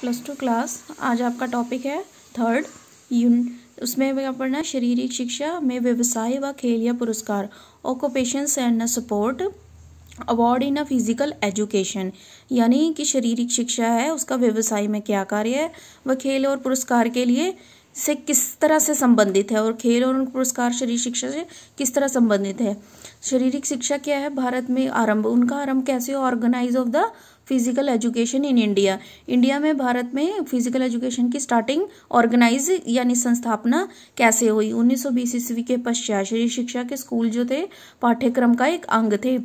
plus two class आज आपका topic है थर्ड यून उसमें पढ़ना है शारीरिक शिक्षा में व्यवसाय व खेल या पुरस्कार occupation and sport award in a physical education यानी कि शारीरिक शिक्षा है उसका व्यवसाय में क्या कार्य है वह खेल और पुरस्कार के लिए से किस तरह से संबंधित है और खेल और पुरस्कार शरीर शिक्षा से किस तरह संबंधित है शारीरिक शिक्षा क्या है भारत में आरंभ उनका आरंभ कैसे organize of the physical education in India India में भारत में फिजिकल एजुकेशन की स्टार्टिंग ऑर्गेनाइज यानी संस्थापना कैसे हुई 1920 ईस्वी के पश्चात शरीर शिक्षा के स्कूल जो थे पाठ्यक्रम का एक अंग थे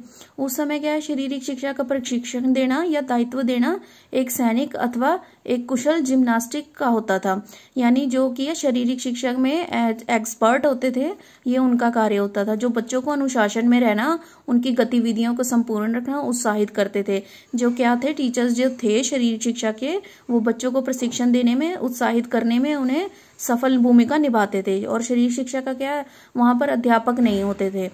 उस समय क्या है शारीरिक शिक्षा का प्रशिक्षण देना या दायित्व देना एक सैनिक अथवा एक कुशल जिम्नास्टिक का होता था यानी जो कि शारीरिक शिक्षा में एक्सपर्ट होते थे ये उनका कार्य होता था जो बच्चों को अनुशासन में रहना उनकी गतिविधियों को संपूर्ण रखना उत्साहित करते थे जो क्या क्या थे टीचर्स जो थे शरीर शिक्षा के वो बच्चों को प्रशिक्षण देने में उत्साहित करने में उन्हें सफल भूमिका निभाते थे और शरीर शिक्षा का क्या वहां पर अध्यापक नहीं होते थे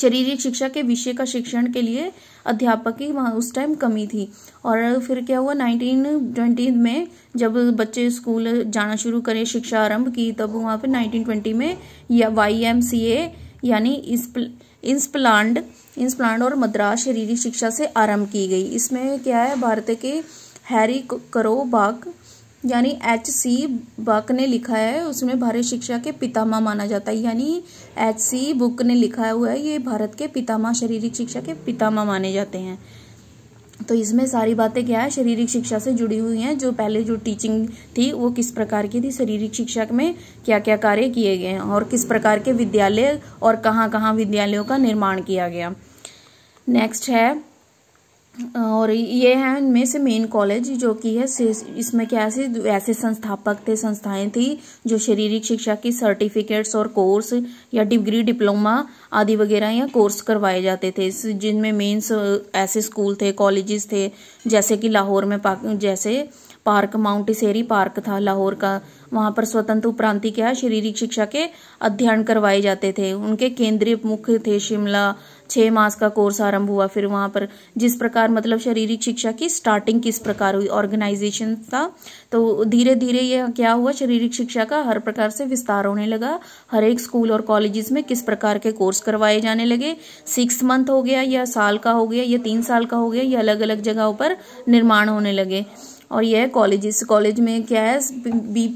शरीरिक शिक्षा के विषय का शिक्षण के लिए अध्यापक की उस टाइम कमी थी और फिर क्या हुआ नाइनटीन ट्वेंटी में जब बच्चे स्कूल जाना शुरू करें शिक्षा आरंभ की तब वहां पर नाइनटीन ट्वेंटी में या वाई एम सी ए यानी इस इंस्प्लांड इंस्प्लांड और मद्रास शरीरी शिक्षा से आरंभ की गई इसमें क्या है भारत के हैरी करो बाग यानी एच सी बाक ने लिखा है उसमें भारत शिक्षा के पितामा माना जाता है यानी एच सी बुक ने लिखा हुआ है ये भारत के पितामा शारीरिक शिक्षा के पितामा माने जाते हैं तो इसमें सारी बातें क्या है शारीरिक शिक्षा से जुड़ी हुई हैं जो पहले जो टीचिंग थी वो किस प्रकार की थी शारीरिक शिक्षा में क्या क्या कार्य किए गए हैं और किस प्रकार के विद्यालय और कहाँ कहाँ विद्यालयों का निर्माण किया गया नेक्स्ट है और ये है इनमें से मेन कॉलेज जो कि है इसमें क्या ऐसे ऐसे संस्थापक थे संस्थाएं थी जो शारीरिक शिक्षा की सर्टिफिकेट्स और कोर्स या डिग्री डिप्लोमा आदि वगैरह या कोर्स करवाए जाते थे जिनमें मेन्स ऐसे स्कूल थे कॉलेजेस थे जैसे कि लाहौर में पाक जैसे पार्क माउंटेसेरी पार्क था लाहौर का वहां पर स्वतंत्र उपरांति क्या है शारीरिक शिक्षा के अध्ययन करवाए जाते थे उनके केंद्रीय मुख्य थे शिमला छह मास का कोर्स आरंभ हुआ फिर वहां पर जिस प्रकार मतलब शारीरिक शिक्षा की स्टार्टिंग किस प्रकार हुई ऑर्गेनाइजेशन था तो धीरे धीरे यह क्या हुआ शारीरिक शिक्षा का हर प्रकार से विस्तार होने लगा हर एक स्कूल और कॉलेजेस में किस प्रकार के कोर्स करवाए जाने लगे सिक्स मंथ हो गया या साल का हो गया या तीन साल का हो गया या अलग अलग जगहों पर निर्माण होने लगे और यह कॉलेजेस कॉलेज में क्या है बी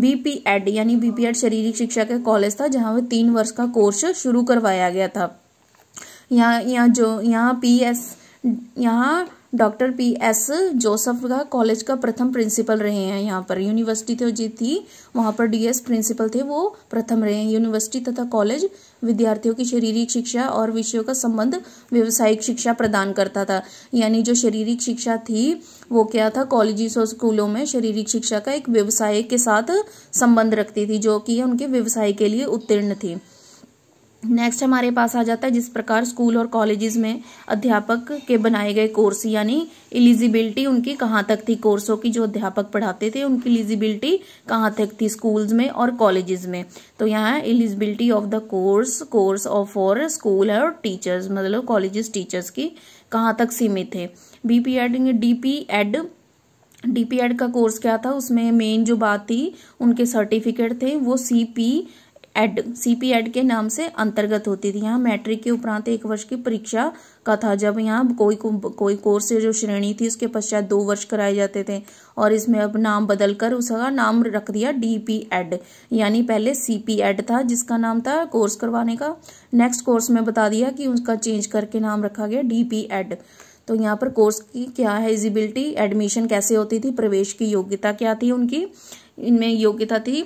बी पी एड यानी बी पी एड शारीरिक शिक्षा का कॉलेज था जहाँ वह तीन वर्ष का कोर्स शुरू करवाया गया था यहाँ यहाँ जो यहाँ पी एस यहाँ डॉक्टर पी एस जोसफ का कॉलेज का प्रथम प्रिंसिपल रहे हैं यहाँ पर यूनिवर्सिटी तो जी थी वहाँ पर डीएस प्रिंसिपल थे वो प्रथम रहे हैं यूनिवर्सिटी तथा कॉलेज विद्यार्थियों की शारीरिक शिक्षा और विषयों का संबंध व्यवसायिक शिक्षा प्रदान करता था यानी जो शारीरिक शिक्षा थी वो क्या था कॉलेजेस और स्कूलों में शारीरिक शिक्षा का एक व्यवसाय के साथ संबंध रखती थी जो कि उनके व्यवसाय के लिए उत्तीर्ण थी नेक्स्ट हमारे पास आ जाता है जिस प्रकार स्कूल और कॉलेजेस में अध्यापक के बनाए गए कोर्स यानी एलिजिबिलिटी उनकी कहाँ तक थी कोर्सों की जो अध्यापक पढ़ाते थे उनकी एलिजिबिलिटी कहाँ तक थी स्कूल्स में और कॉलेजेस में तो यहाँ eligibility of the course course of for school और टीचर्स मतलब कॉलेजेस टीचर्स की कहाँ तक सीमित है B P Ed D P Ed D का कोर्स क्या था उसमें मेन जो बात थी उनके सर्टिफिकेट थे वो C P Ed CP Ed के नाम से अंतर्गत होती थी यहाँ मैट्रिक के उपरांत एक वर्ष की परीक्षा का था जब यहाँ कोई कोई कोर्स जो श्रेणी थी उसके पश्चात दो वर्ष कराए जाते थे और इसमें अब नाम बदलकर उसका नाम रख दिया डीपी एड यानी पहले सीपी एड था जिसका नाम था कोर्स करवाने का नेक्स्ट कोर्स में बता दिया कि उसका चेंज करके नाम रखा गया डीपी एड तो यहाँ पर कोर्स की क्या है एलिजिबिलिटी एडमिशन कैसे होती थी प्रवेश की योग्यता क्या थी उनकी इनमें योग्यता थी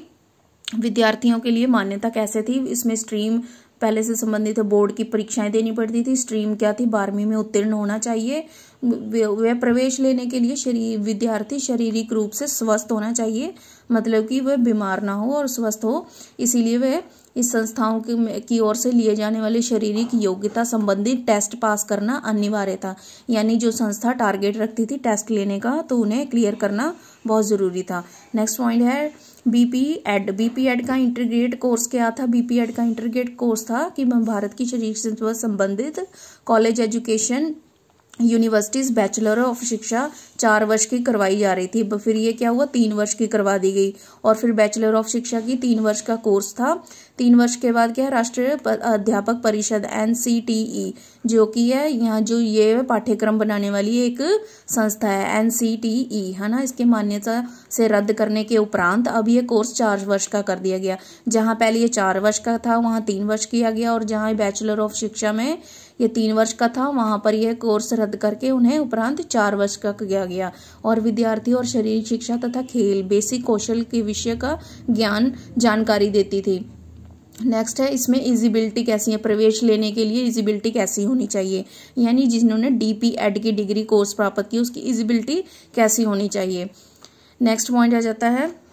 विद्यार्थियों के लिए मान्यता कैसे थी इसमें स्ट्रीम पहले से संबंधित बोर्ड की परीक्षाएं देनी पड़ती थी स्ट्रीम क्या थी बारहवीं में उत्तीर्ण होना चाहिए वह प्रवेश लेने के लिए शरीर विद्यार्थी शारीरिक रूप से स्वस्थ होना चाहिए मतलब कि वह बीमार ना हो और स्वस्थ हो इसीलिए वह इस संस्थाओं की की ओर से लिए जाने वाले शारीरिक योग्यता संबंधी टेस्ट पास करना अनिवार्य था यानी जो संस्था टारगेट रखती थी टेस्ट लेने का तो उन्हें क्लियर करना बहुत ज़रूरी था नेक्स्ट पॉइंट है बीपी एड बीपी एड का इंटरग्रेट कोर्स क्या था बीपी एड का इंटरग्रेट कोर्स था कि भारत की शरीर से संबंधित college education universities bachelor of शिक्षा चार वर्ष की करवाई जा रही थी फिर ये क्या हुआ तीन वर्ष की करवा दी गई और फिर बैचलर ऑफ शिक्षा की तीन वर्ष का कोर्स था तीन वर्ष के बाद क्या है राष्ट्रीय अध्यापक परिषद एन जो कि है यहाँ जो ये पाठ्यक्रम बनाने वाली एक संस्था है एन है ना इसके मान्यता से रद्द करने के उपरांत अब ये कोर्स चार वर्ष का कर दिया गया जहाँ पहले ये चार वर्ष का था वहाँ तीन वर्ष किया गया और जहाँ बैचलर ऑफ शिक्षा में ये तीन वर्ष का था वहाँ पर यह कोर्स रद्द करके उन्हें उपरांत चार वर्ष का किया गया और विद्यार्थी और शरीर शिक्षा तथा खेल बेसिक कौशल के विषय का ज्ञान जानकारी देती थी नेक्स्ट है इसमें इजिबिलिटी कैसी है प्रवेश लेने के लिए इजिबिलिटी कैसी होनी चाहिए यानी जिन्होंने डीपी एड की डिग्री कोर्स प्राप्त की उसकी इजिबिलिटी कैसी होनी चाहिए नेक्स्ट पॉइंट आ जाता है